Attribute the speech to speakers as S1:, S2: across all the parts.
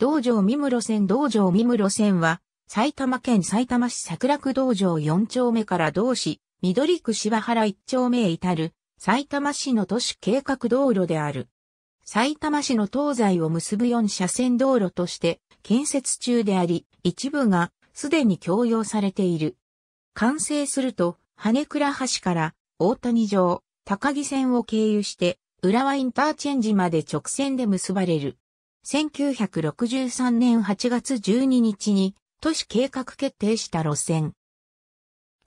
S1: 道場三室線道場三室線は、埼玉県埼玉市桜区道場4丁目から同市、緑区柴原1丁目へ至る、埼玉市の都市計画道路である。埼玉市の東西を結ぶ4車線道路として建設中であり、一部がすでに供用されている。完成すると、羽倉橋から大谷城、高木線を経由して、浦和インターチェンジまで直線で結ばれる。1963年8月12日に都市計画決定した路線。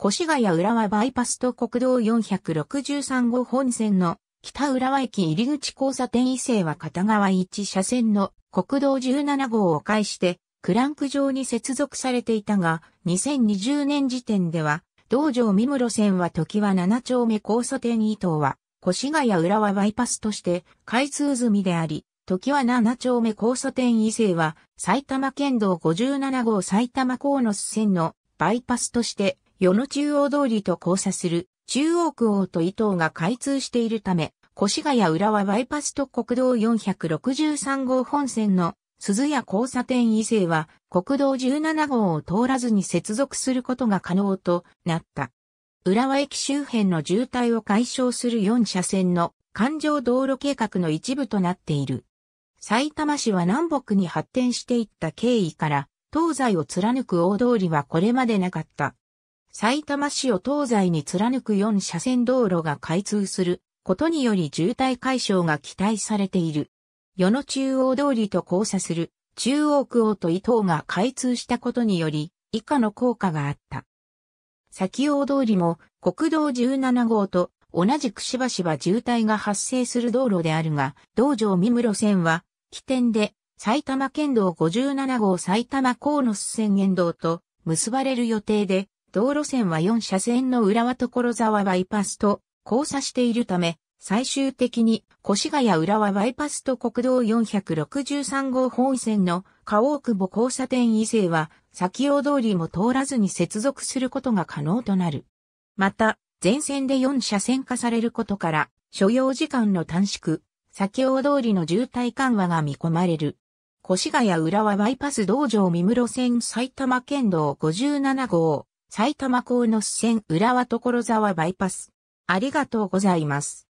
S1: 越谷浦和バイパスと国道463号本線の北浦和駅入口交差点以西は片側1車線の国道17号を介してクランク上に接続されていたが2020年時点では道場三室線は時は7丁目交差点以東は越谷浦和バイパスとして開通済みであり、時は七丁目交差点異性は、埼玉県道57号埼玉鴻巣線のバイパスとして、世の中央通りと交差する中央区王と伊東が開通しているため、越谷浦和バイパスと国道463号本線の鈴谷交差点異性は国道17号を通らずに接続することが可能となった。浦和駅周辺の渋滞を解消する4車線の環状道路計画の一部となっている。埼玉市は南北に発展していった経緯から、東西を貫く大通りはこれまでなかった。埼玉市を東西に貫く4車線道路が開通することにより渋滞解消が期待されている。世の中央通りと交差する中央区王と伊東が開通したことにより以下の効果があった。先大通りも国道17号と同じくしばしば渋滞が発生する道路であるが、道場三室線は起点で埼玉県道57号埼玉野巣線沿道と結ばれる予定で、道路線は4車線の浦和所沢バイパスと交差しているため、最終的に越谷浦和バイパスと国道463号本線の河大久保交差点以西は、先用通りも通らずに接続することが可能となる。また、全線で4車線化されることから、所要時間の短縮、先ど通りの渋滞緩和が見込まれる。越谷浦和バイパス道場三室線埼玉県道57号、埼玉の支線浦和所沢バイパス。ありがとうございます。